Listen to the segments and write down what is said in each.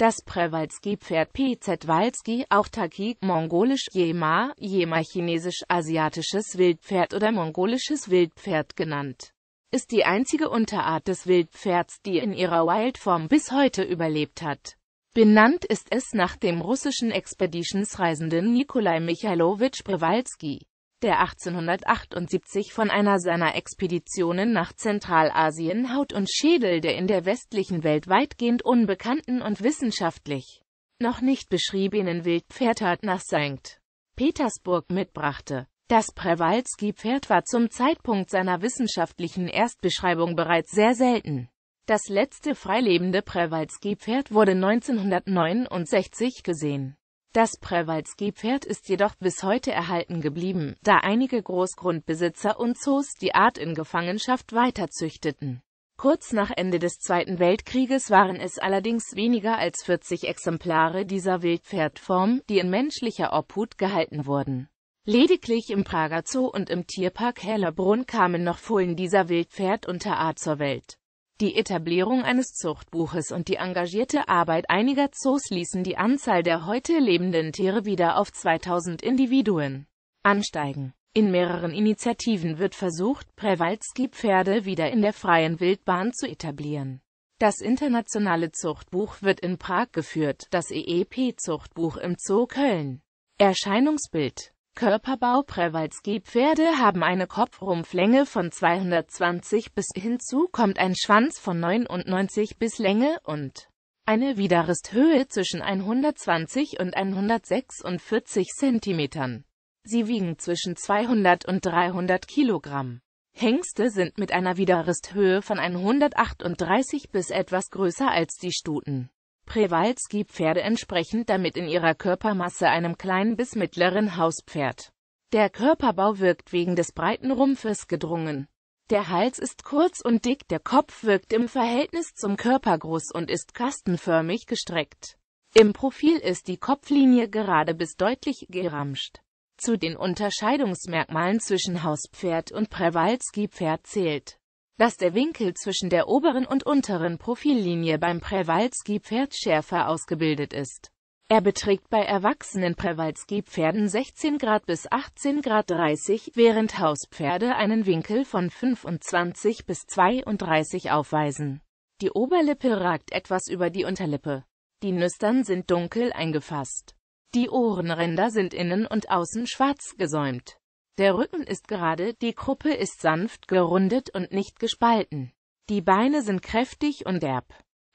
Das Prewalski-Pferd PZ Walski, auch Taki, mongolisch Jema, Jema chinesisch asiatisches Wildpferd oder mongolisches Wildpferd genannt, ist die einzige Unterart des Wildpferds, die in ihrer Wildform bis heute überlebt hat. Benannt ist es nach dem russischen Expeditionsreisenden Nikolai Michailowitsch Prewalski der 1878 von einer seiner Expeditionen nach Zentralasien Haut und Schädel der in der westlichen Welt weitgehend unbekannten und wissenschaftlich noch nicht beschriebenen Wildpferdart nach St. Petersburg mitbrachte. Das Przewalski-Pferd war zum Zeitpunkt seiner wissenschaftlichen Erstbeschreibung bereits sehr selten. Das letzte freilebende Przewalski-Pferd wurde 1969 gesehen. Das Prewalski-Pferd ist jedoch bis heute erhalten geblieben, da einige Großgrundbesitzer und Zoos die Art in Gefangenschaft weiterzüchteten. Kurz nach Ende des Zweiten Weltkrieges waren es allerdings weniger als 40 Exemplare dieser Wildpferdform, die in menschlicher Obhut gehalten wurden. Lediglich im Prager Zoo und im Tierpark Hellerbrunn kamen noch Fohlen dieser Wildpferd unter Art zur Welt. Die Etablierung eines Zuchtbuches und die engagierte Arbeit einiger Zoos ließen die Anzahl der heute lebenden Tiere wieder auf 2000 Individuen ansteigen. In mehreren Initiativen wird versucht, Prewalski-Pferde wieder in der freien Wildbahn zu etablieren. Das internationale Zuchtbuch wird in Prag geführt, das EEP-Zuchtbuch im Zoo Köln. Erscheinungsbild Körperbau Prewalski-Pferde haben eine Kopfrumpflänge von 220 bis hinzu kommt ein Schwanz von 99 bis Länge und eine Widerristhöhe zwischen 120 und 146 cm. Sie wiegen zwischen 200 und 300 Kilogramm. Hengste sind mit einer Widerristhöhe von 138 bis etwas größer als die Stuten. Prewalski-Pferde entsprechend damit in ihrer Körpermasse einem kleinen bis mittleren Hauspferd. Der Körperbau wirkt wegen des breiten Rumpfes gedrungen. Der Hals ist kurz und dick, der Kopf wirkt im Verhältnis zum Körper groß und ist kastenförmig gestreckt. Im Profil ist die Kopflinie gerade bis deutlich geramscht. Zu den Unterscheidungsmerkmalen zwischen Hauspferd und Prewalski-Pferd zählt dass der Winkel zwischen der oberen und unteren Profillinie beim Prewalski-Pferd schärfer ausgebildet ist. Er beträgt bei erwachsenen Prewalski-Pferden 16 Grad bis 18 Grad 30, während Hauspferde einen Winkel von 25 bis 32 aufweisen. Die Oberlippe ragt etwas über die Unterlippe. Die Nüstern sind dunkel eingefasst. Die Ohrenränder sind innen und außen schwarz gesäumt. Der Rücken ist gerade, die Kruppe ist sanft gerundet und nicht gespalten. Die Beine sind kräftig und derb.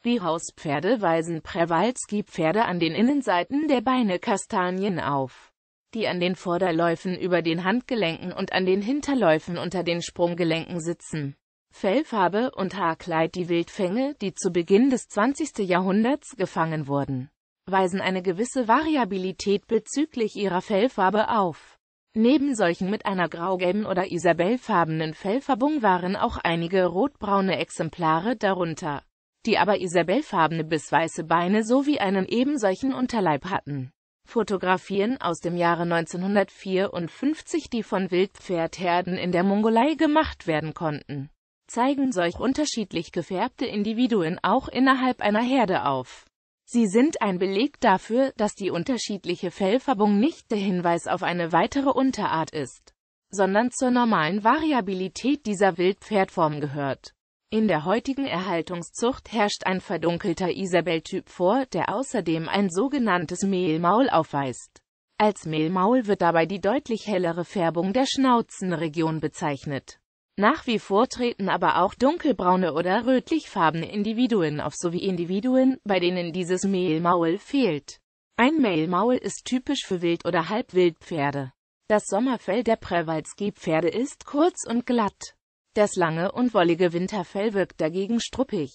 Wie Hauspferde weisen Prewalski-Pferde an den Innenseiten der Beine Kastanien auf, die an den Vorderläufen über den Handgelenken und an den Hinterläufen unter den Sprunggelenken sitzen. Fellfarbe und Haarkleid Die Wildfänge, die zu Beginn des 20. Jahrhunderts gefangen wurden, weisen eine gewisse Variabilität bezüglich ihrer Fellfarbe auf. Neben solchen mit einer graugelben oder isabellfarbenen Fellfärbung waren auch einige rotbraune Exemplare darunter, die aber isabellfarbene bis weiße Beine sowie einen ebensolchen Unterleib hatten. Fotografien aus dem Jahre 1954, die von Wildpferdherden in der Mongolei gemacht werden konnten, zeigen solch unterschiedlich gefärbte Individuen auch innerhalb einer Herde auf Sie sind ein Beleg dafür, dass die unterschiedliche Fellfärbung nicht der Hinweis auf eine weitere Unterart ist, sondern zur normalen Variabilität dieser Wildpferdform gehört. In der heutigen Erhaltungszucht herrscht ein verdunkelter Isabel-Typ vor, der außerdem ein sogenanntes Mehlmaul aufweist. Als Mehlmaul wird dabei die deutlich hellere Färbung der Schnauzenregion bezeichnet. Nach wie vor treten aber auch dunkelbraune oder rötlichfarbene Individuen auf sowie Individuen, bei denen dieses Mehlmaul fehlt. Ein Mehlmaul ist typisch für Wild- oder Halbwildpferde. Das Sommerfell der Prewalski-Pferde ist kurz und glatt. Das lange und wollige Winterfell wirkt dagegen struppig.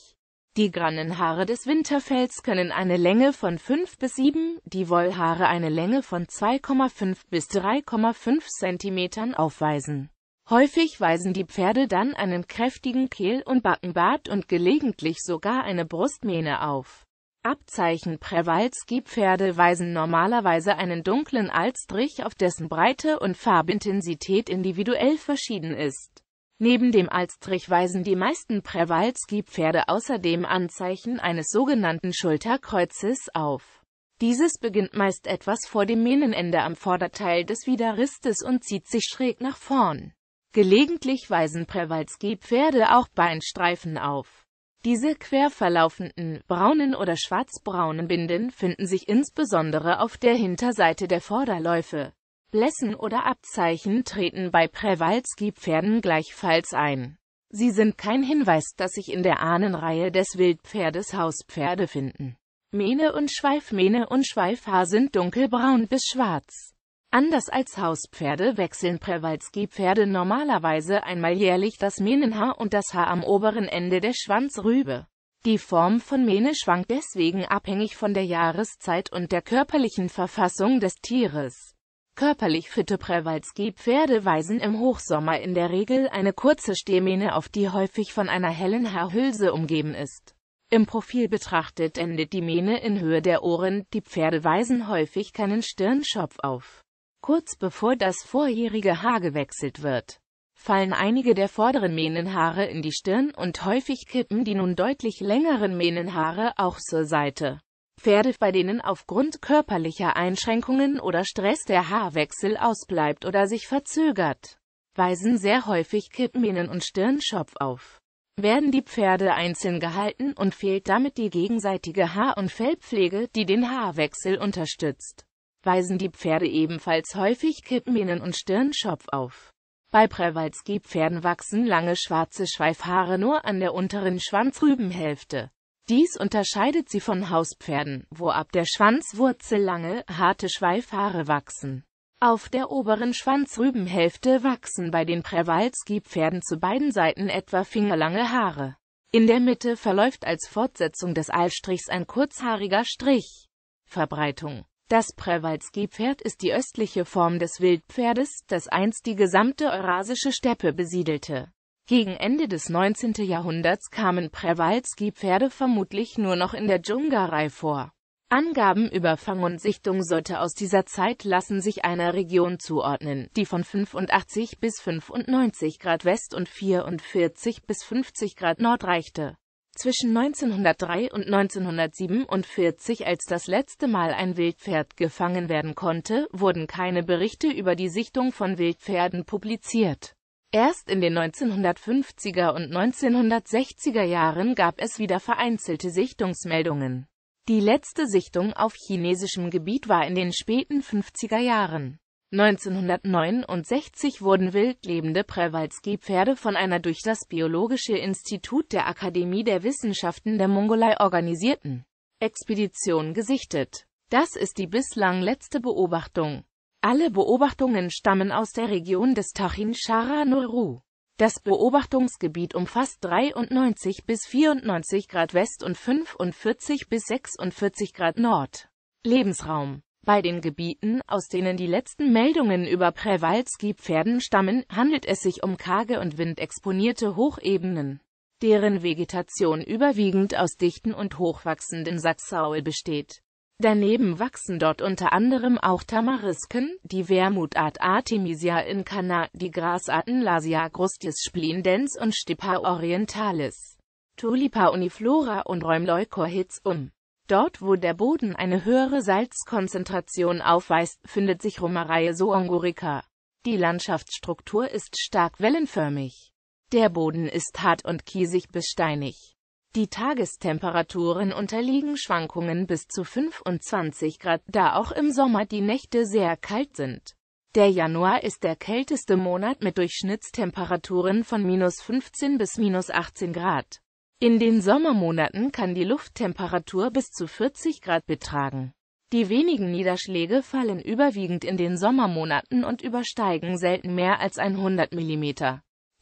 Die Grannenhaare des Winterfells können eine Länge von 5 bis 7, die Wollhaare eine Länge von 2,5 bis 3,5 cm aufweisen. Häufig weisen die Pferde dann einen kräftigen Kehl- und Backenbart und gelegentlich sogar eine Brustmähne auf. Abzeichen Prewalski-Pferde weisen normalerweise einen dunklen Alstrich auf dessen Breite und Farbintensität individuell verschieden ist. Neben dem Alstrich weisen die meisten Prewalski-Pferde außerdem Anzeichen eines sogenannten Schulterkreuzes auf. Dieses beginnt meist etwas vor dem Mähnenende am Vorderteil des Widerristes und zieht sich schräg nach vorn. Gelegentlich weisen Prewalski-Pferde auch Beinstreifen auf. Diese quer verlaufenden, braunen oder schwarzbraunen Binden finden sich insbesondere auf der Hinterseite der Vorderläufe. Blessen oder Abzeichen treten bei Prewalski-Pferden gleichfalls ein. Sie sind kein Hinweis, dass sich in der Ahnenreihe des Wildpferdes Hauspferde finden. Mähne und Schweifmähne und Schweifhaar sind dunkelbraun bis schwarz. Anders als Hauspferde wechseln Prewalski-Pferde normalerweise einmal jährlich das Mähnenhaar und das Haar am oberen Ende der Schwanzrübe. Die Form von Mähne schwankt deswegen abhängig von der Jahreszeit und der körperlichen Verfassung des Tieres. Körperlich fitte Prewalski-Pferde weisen im Hochsommer in der Regel eine kurze Stehmähne auf, die häufig von einer hellen Haarhülse umgeben ist. Im Profil betrachtet endet die Mähne in Höhe der Ohren, die Pferde weisen häufig keinen Stirnschopf auf. Kurz bevor das vorjährige Haar gewechselt wird, fallen einige der vorderen Mähnenhaare in die Stirn und häufig kippen die nun deutlich längeren Mähnenhaare auch zur Seite. Pferde, bei denen aufgrund körperlicher Einschränkungen oder Stress der Haarwechsel ausbleibt oder sich verzögert, weisen sehr häufig Kippmähnen und Stirnschopf auf. Werden die Pferde einzeln gehalten und fehlt damit die gegenseitige Haar- und Fellpflege, die den Haarwechsel unterstützt weisen die Pferde ebenfalls häufig Kippmähnen und Stirnschopf auf. Bei Prewalski-Pferden wachsen lange schwarze Schweifhaare nur an der unteren Schwanzrübenhälfte. Dies unterscheidet sie von Hauspferden, wo ab der Schwanzwurzel lange, harte Schweifhaare wachsen. Auf der oberen Schwanzrübenhälfte wachsen bei den Prewalski-Pferden zu beiden Seiten etwa fingerlange Haare. In der Mitte verläuft als Fortsetzung des Aalstrichs ein kurzhaariger Strich. Verbreitung das Przewalski-Pferd ist die östliche Form des Wildpferdes, das einst die gesamte Eurasische Steppe besiedelte. Gegen Ende des 19. Jahrhunderts kamen Przewalski-Pferde vermutlich nur noch in der Dschungarei vor. Angaben über Fang und Sichtung sollte aus dieser Zeit lassen sich einer Region zuordnen, die von 85 bis 95 Grad West und 44 bis 50 Grad Nord reichte zwischen 1903 und 1947, als das letzte Mal ein Wildpferd gefangen werden konnte, wurden keine Berichte über die Sichtung von Wildpferden publiziert. Erst in den 1950er und 1960er Jahren gab es wieder vereinzelte Sichtungsmeldungen. Die letzte Sichtung auf chinesischem Gebiet war in den späten 50er Jahren. 1969 wurden wildlebende Przewalski-Pferde von einer durch das Biologische Institut der Akademie der Wissenschaften der Mongolei organisierten Expedition gesichtet. Das ist die bislang letzte Beobachtung. Alle Beobachtungen stammen aus der Region des Tachin Shara Nuru. Das Beobachtungsgebiet umfasst 93 bis 94 Grad West und 45 bis 46 Grad Nord. Lebensraum bei den Gebieten, aus denen die letzten Meldungen über Prewalski-Pferden stammen, handelt es sich um karge und windexponierte Hochebenen, deren Vegetation überwiegend aus dichten und hochwachsenden Sachsaul besteht. Daneben wachsen dort unter anderem auch Tamarisken, die Wermutart Artemisia incana, die Grasarten Lasia grustis splendens und Stipa orientalis, Tulipa uniflora und Rheumleucorhiz um. Dort, wo der Boden eine höhere Salzkonzentration aufweist, findet sich Romareie soongurica. Die Landschaftsstruktur ist stark wellenförmig. Der Boden ist hart und kiesig bis steinig. Die Tagestemperaturen unterliegen Schwankungen bis zu 25 Grad, da auch im Sommer die Nächte sehr kalt sind. Der Januar ist der kälteste Monat mit Durchschnittstemperaturen von minus 15 bis minus 18 Grad. In den Sommermonaten kann die Lufttemperatur bis zu 40 Grad betragen. Die wenigen Niederschläge fallen überwiegend in den Sommermonaten und übersteigen selten mehr als 100 mm.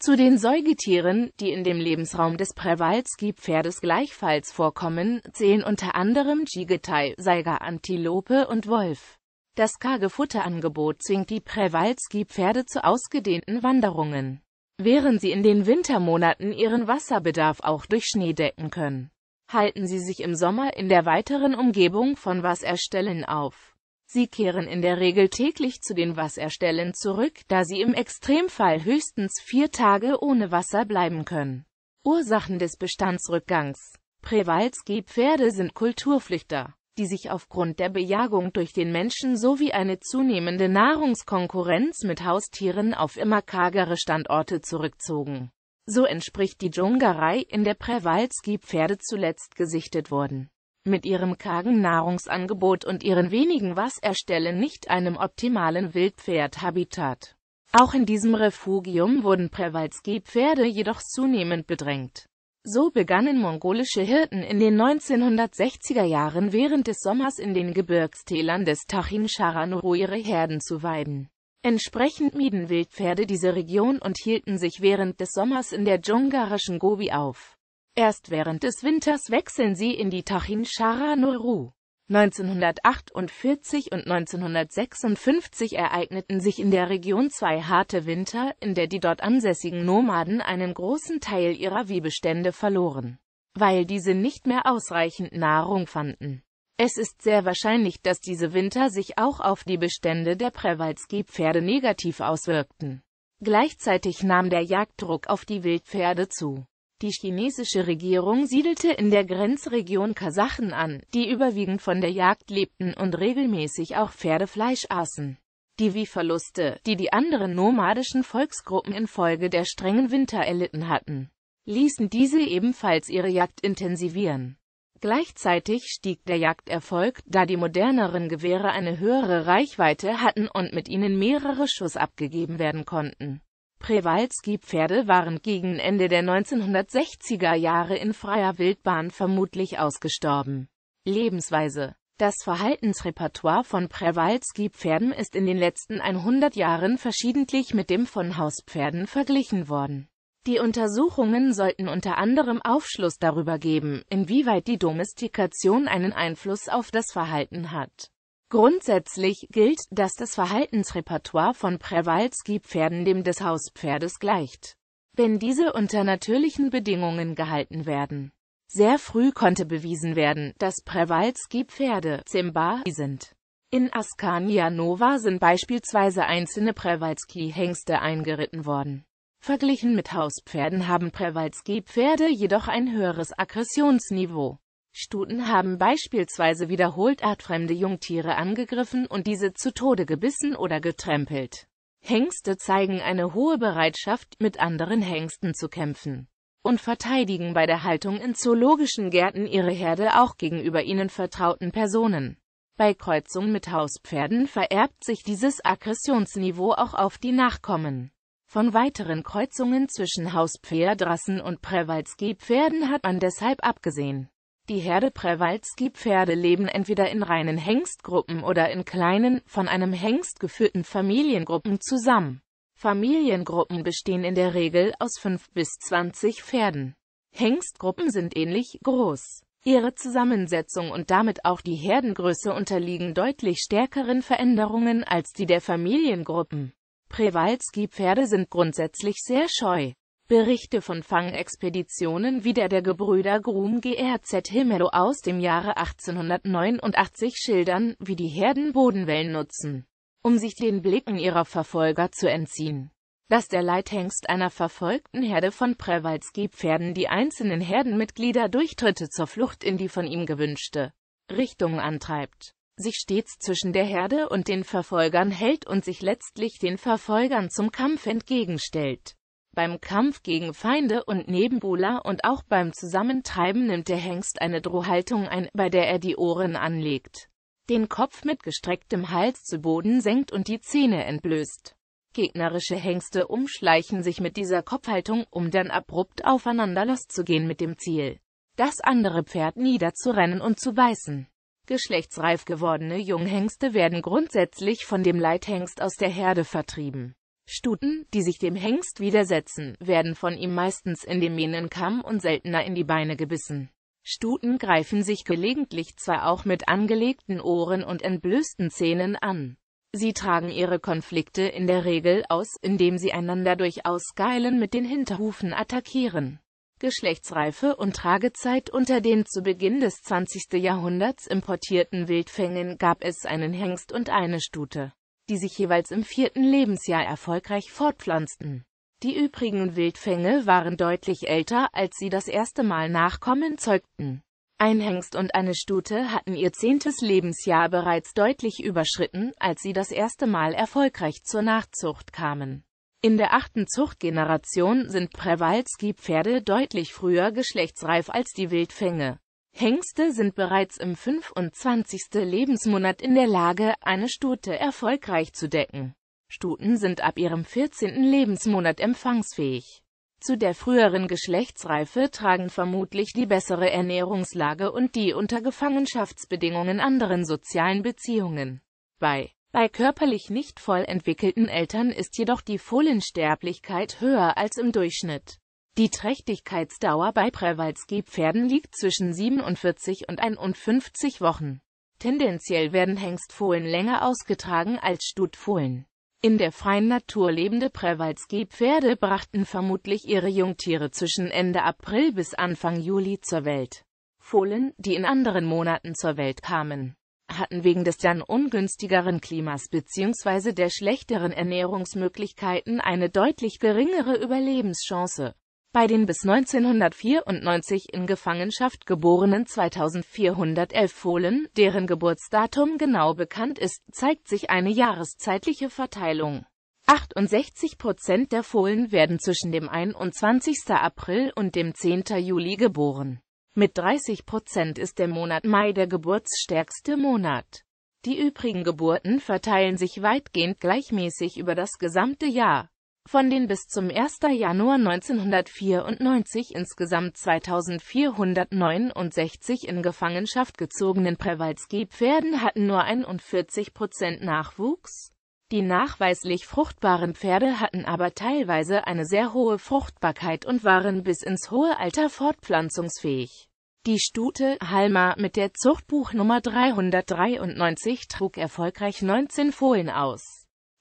Zu den Säugetieren, die in dem Lebensraum des Prewalski-Pferdes gleichfalls vorkommen, zählen unter anderem Jigetai, Seiger, Antilope und Wolf. Das karge Futterangebot zwingt die Prewalski-Pferde zu ausgedehnten Wanderungen während sie in den Wintermonaten ihren Wasserbedarf auch durch Schnee decken können. Halten sie sich im Sommer in der weiteren Umgebung von Wasserstellen auf. Sie kehren in der Regel täglich zu den Wasserstellen zurück, da sie im Extremfall höchstens vier Tage ohne Wasser bleiben können. Ursachen des Bestandsrückgangs Prewalski-Pferde sind Kulturflüchter die sich aufgrund der Bejagung durch den Menschen sowie eine zunehmende Nahrungskonkurrenz mit Haustieren auf immer kargere Standorte zurückzogen. So entspricht die Dschungerei, in der Przewalski-Pferde zuletzt gesichtet wurden. Mit ihrem kargen Nahrungsangebot und ihren wenigen Wasserstellen nicht einem optimalen Wildpferdhabitat. Auch in diesem Refugium wurden Przewalski-Pferde jedoch zunehmend bedrängt. So begannen mongolische Hirten in den 1960er Jahren während des Sommers in den Gebirgstälern des Tachin Sharanro ihre Herden zu weiden. Entsprechend mieden Wildpferde diese Region und hielten sich während des Sommers in der dschungarischen Gobi auf. Erst während des Winters wechseln sie in die Tachin Sharanru. 1948 und 1956 ereigneten sich in der Region zwei harte Winter, in der die dort ansässigen Nomaden einen großen Teil ihrer Wiebestände verloren, weil diese nicht mehr ausreichend Nahrung fanden. Es ist sehr wahrscheinlich, dass diese Winter sich auch auf die Bestände der Prewalski-Pferde negativ auswirkten. Gleichzeitig nahm der Jagddruck auf die Wildpferde zu. Die chinesische Regierung siedelte in der Grenzregion Kasachen an, die überwiegend von der Jagd lebten und regelmäßig auch Pferdefleisch aßen. Die Viehverluste, die die anderen nomadischen Volksgruppen infolge der strengen Winter erlitten hatten, ließen diese ebenfalls ihre Jagd intensivieren. Gleichzeitig stieg der Jagderfolg, da die moderneren Gewehre eine höhere Reichweite hatten und mit ihnen mehrere Schuss abgegeben werden konnten. Prewalski-Pferde waren gegen Ende der 1960er Jahre in freier Wildbahn vermutlich ausgestorben. Lebensweise Das Verhaltensrepertoire von Prewalski-Pferden ist in den letzten 100 Jahren verschiedentlich mit dem von Hauspferden verglichen worden. Die Untersuchungen sollten unter anderem Aufschluss darüber geben, inwieweit die Domestikation einen Einfluss auf das Verhalten hat. Grundsätzlich gilt, dass das Verhaltensrepertoire von Przewalski-Pferden dem des Hauspferdes gleicht, wenn diese unter natürlichen Bedingungen gehalten werden. Sehr früh konnte bewiesen werden, dass Przewalski-Pferde Zimbabwe sind. In Askania Nova sind beispielsweise einzelne Przewalski-Hengste eingeritten worden. Verglichen mit Hauspferden haben Przewalski-Pferde jedoch ein höheres Aggressionsniveau. Stuten haben beispielsweise wiederholt artfremde Jungtiere angegriffen und diese zu Tode gebissen oder getrempelt. Hengste zeigen eine hohe Bereitschaft, mit anderen Hengsten zu kämpfen und verteidigen bei der Haltung in zoologischen Gärten ihre Herde auch gegenüber ihnen vertrauten Personen. Bei Kreuzung mit Hauspferden vererbt sich dieses Aggressionsniveau auch auf die Nachkommen. Von weiteren Kreuzungen zwischen Hauspferdrassen und Prewalski-Pferden hat man deshalb abgesehen. Die Herde-Prewalski-Pferde leben entweder in reinen Hengstgruppen oder in kleinen, von einem Hengst geführten Familiengruppen zusammen. Familiengruppen bestehen in der Regel aus 5 bis 20 Pferden. Hengstgruppen sind ähnlich groß. Ihre Zusammensetzung und damit auch die Herdengröße unterliegen deutlich stärkeren Veränderungen als die der Familiengruppen. Prewalski-Pferde sind grundsätzlich sehr scheu. Berichte von Fangexpeditionen wie der der Gebrüder Grum GRZ Himelo aus dem Jahre 1889 schildern, wie die Herden Bodenwellen nutzen, um sich den Blicken ihrer Verfolger zu entziehen. Dass der Leithengst einer verfolgten Herde von Prewalski-Pferden die einzelnen Herdenmitglieder durch Tritte zur Flucht in die von ihm gewünschte Richtung antreibt sich stets zwischen der Herde und den Verfolgern hält und sich letztlich den Verfolgern zum Kampf entgegenstellt. Beim Kampf gegen Feinde und Nebenbuhler und auch beim Zusammentreiben nimmt der Hengst eine Drohhaltung ein, bei der er die Ohren anlegt, den Kopf mit gestrecktem Hals zu Boden senkt und die Zähne entblößt. Gegnerische Hengste umschleichen sich mit dieser Kopfhaltung, um dann abrupt aufeinander loszugehen mit dem Ziel, das andere Pferd niederzurennen und zu beißen. Geschlechtsreif gewordene Junghengste werden grundsätzlich von dem Leithengst aus der Herde vertrieben. Stuten, die sich dem Hengst widersetzen, werden von ihm meistens in den Mähnenkamm und seltener in die Beine gebissen. Stuten greifen sich gelegentlich zwar auch mit angelegten Ohren und entblößten Zähnen an. Sie tragen ihre Konflikte in der Regel aus, indem sie einander durchaus geilen mit den Hinterhufen attackieren. Geschlechtsreife und Tragezeit Unter den zu Beginn des 20. Jahrhunderts importierten Wildfängen gab es einen Hengst und eine Stute die sich jeweils im vierten Lebensjahr erfolgreich fortpflanzten. Die übrigen Wildfänge waren deutlich älter, als sie das erste Mal Nachkommen zeugten. Ein Hengst und eine Stute hatten ihr zehntes Lebensjahr bereits deutlich überschritten, als sie das erste Mal erfolgreich zur Nachzucht kamen. In der achten Zuchtgeneration sind Prewalski-Pferde deutlich früher geschlechtsreif als die Wildfänge. Hengste sind bereits im 25. Lebensmonat in der Lage, eine Stute erfolgreich zu decken. Stuten sind ab ihrem 14. Lebensmonat empfangsfähig. Zu der früheren Geschlechtsreife tragen vermutlich die bessere Ernährungslage und die unter Gefangenschaftsbedingungen anderen sozialen Beziehungen. Bei bei körperlich nicht voll entwickelten Eltern ist jedoch die Fohlensterblichkeit höher als im Durchschnitt. Die Trächtigkeitsdauer bei Prewalski-Pferden liegt zwischen 47 und 51 Wochen. Tendenziell werden Hengstfohlen länger ausgetragen als Stutfohlen. In der freien Natur lebende Prewalski-Pferde brachten vermutlich ihre Jungtiere zwischen Ende April bis Anfang Juli zur Welt. Fohlen, die in anderen Monaten zur Welt kamen, hatten wegen des dann ungünstigeren Klimas bzw. der schlechteren Ernährungsmöglichkeiten eine deutlich geringere Überlebenschance. Bei den bis 1994 in Gefangenschaft geborenen 2411 Fohlen, deren Geburtsdatum genau bekannt ist, zeigt sich eine jahreszeitliche Verteilung. 68 Prozent der Fohlen werden zwischen dem 21. April und dem 10. Juli geboren. Mit 30 Prozent ist der Monat Mai der geburtsstärkste Monat. Die übrigen Geburten verteilen sich weitgehend gleichmäßig über das gesamte Jahr von den bis zum 1. Januar 1994 insgesamt 2469 in Gefangenschaft gezogenen Prewalski-Pferden hatten nur 41 Prozent Nachwuchs. Die nachweislich fruchtbaren Pferde hatten aber teilweise eine sehr hohe Fruchtbarkeit und waren bis ins hohe Alter fortpflanzungsfähig. Die Stute Halma mit der Zuchtbuchnummer 393 trug erfolgreich 19 Fohlen aus.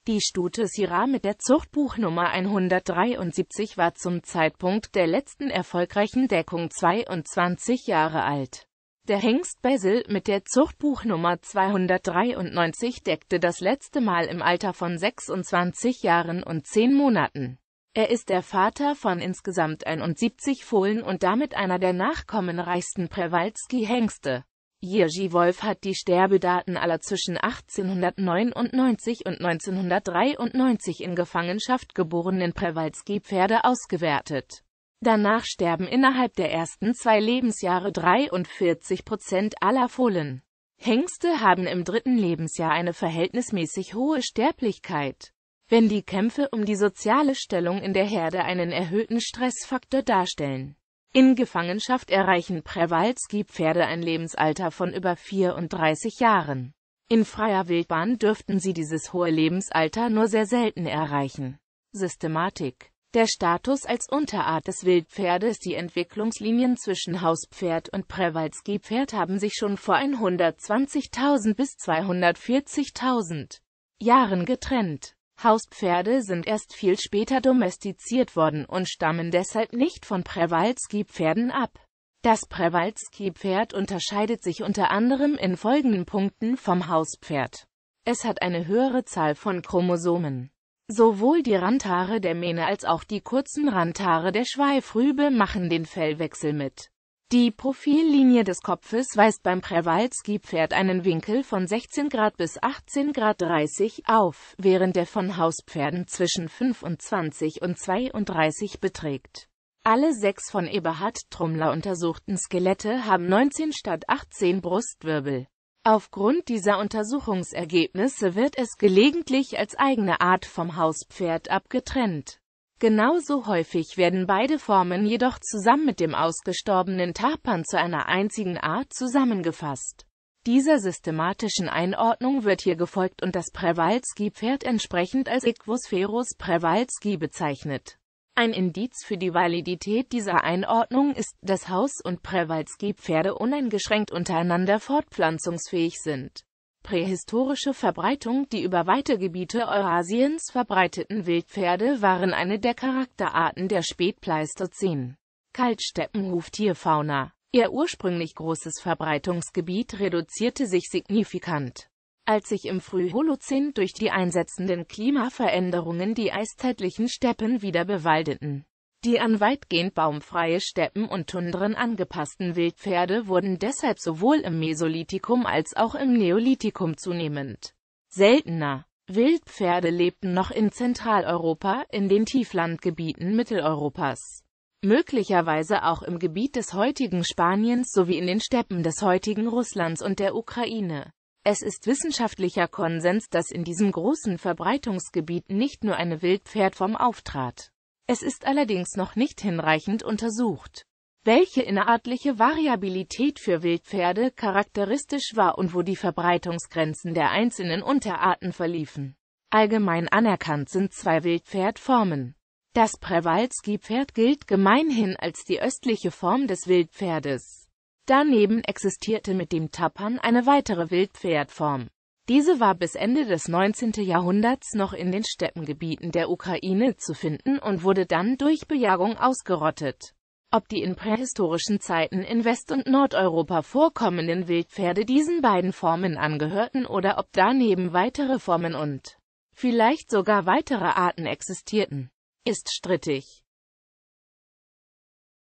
Die Stute Syrah mit der Zuchtbuchnummer 173 war zum Zeitpunkt der letzten erfolgreichen Deckung 22 Jahre alt. Der Hengst Basil mit der Zuchtbuchnummer 293 deckte das letzte Mal im Alter von 26 Jahren und 10 Monaten. Er ist der Vater von insgesamt 71 Fohlen und damit einer der nachkommenreichsten Prewalski-Hengste. Jerzy Wolf hat die Sterbedaten aller zwischen 1899 und 1993 in Gefangenschaft geborenen Prewalski-Pferde ausgewertet. Danach sterben innerhalb der ersten zwei Lebensjahre 43 Prozent aller Fohlen. Hengste haben im dritten Lebensjahr eine verhältnismäßig hohe Sterblichkeit. Wenn die Kämpfe um die soziale Stellung in der Herde einen erhöhten Stressfaktor darstellen, in Gefangenschaft erreichen Przewalski-Pferde ein Lebensalter von über 34 Jahren. In freier Wildbahn dürften sie dieses hohe Lebensalter nur sehr selten erreichen. Systematik Der Status als Unterart des Wildpferdes Die Entwicklungslinien zwischen Hauspferd und Przewalski-Pferd haben sich schon vor 120.000 bis 240.000 Jahren getrennt. Hauspferde sind erst viel später domestiziert worden und stammen deshalb nicht von Przewalski-Pferden ab. Das Przewalski-Pferd unterscheidet sich unter anderem in folgenden Punkten vom Hauspferd. Es hat eine höhere Zahl von Chromosomen. Sowohl die Randhaare der Mähne als auch die kurzen Randhaare der Schweifrübe machen den Fellwechsel mit. Die Profillinie des Kopfes weist beim Prewalski-Pferd einen Winkel von 16 Grad bis 18 Grad 30 auf, während der von Hauspferden zwischen 25 und 32 beträgt. Alle sechs von Eberhard Trummler untersuchten Skelette haben 19 statt 18 Brustwirbel. Aufgrund dieser Untersuchungsergebnisse wird es gelegentlich als eigene Art vom Hauspferd abgetrennt. Genauso häufig werden beide Formen jedoch zusammen mit dem ausgestorbenen Tapan zu einer einzigen Art zusammengefasst. Dieser systematischen Einordnung wird hier gefolgt und das Przewalski-Pferd entsprechend als Equus Przewalski bezeichnet. Ein Indiz für die Validität dieser Einordnung ist, dass Haus- und Przewalski-Pferde uneingeschränkt untereinander fortpflanzungsfähig sind. Prähistorische Verbreitung Die über weite Gebiete Eurasiens verbreiteten Wildpferde waren eine der Charakterarten der Spätpleistozän. Kaltsteppenhuftierfauna. Ihr ursprünglich großes Verbreitungsgebiet reduzierte sich signifikant. Als sich im Frühholozän durch die einsetzenden Klimaveränderungen die eiszeitlichen Steppen wieder bewaldeten, die an weitgehend baumfreie Steppen und Tundren angepassten Wildpferde wurden deshalb sowohl im Mesolithikum als auch im Neolithikum zunehmend seltener. Wildpferde lebten noch in Zentraleuropa, in den Tieflandgebieten Mitteleuropas, möglicherweise auch im Gebiet des heutigen Spaniens sowie in den Steppen des heutigen Russlands und der Ukraine. Es ist wissenschaftlicher Konsens, dass in diesem großen Verbreitungsgebiet nicht nur eine Wildpferdform auftrat es ist allerdings noch nicht hinreichend untersucht, welche innerartliche Variabilität für Wildpferde charakteristisch war und wo die Verbreitungsgrenzen der einzelnen Unterarten verliefen. Allgemein anerkannt sind zwei Wildpferdformen. Das Przewalski-Pferd gilt gemeinhin als die östliche Form des Wildpferdes. Daneben existierte mit dem Tappern eine weitere Wildpferdform. Diese war bis Ende des 19. Jahrhunderts noch in den Steppengebieten der Ukraine zu finden und wurde dann durch Bejagung ausgerottet. Ob die in prähistorischen Zeiten in West- und Nordeuropa vorkommenden Wildpferde diesen beiden Formen angehörten oder ob daneben weitere Formen und vielleicht sogar weitere Arten existierten, ist strittig.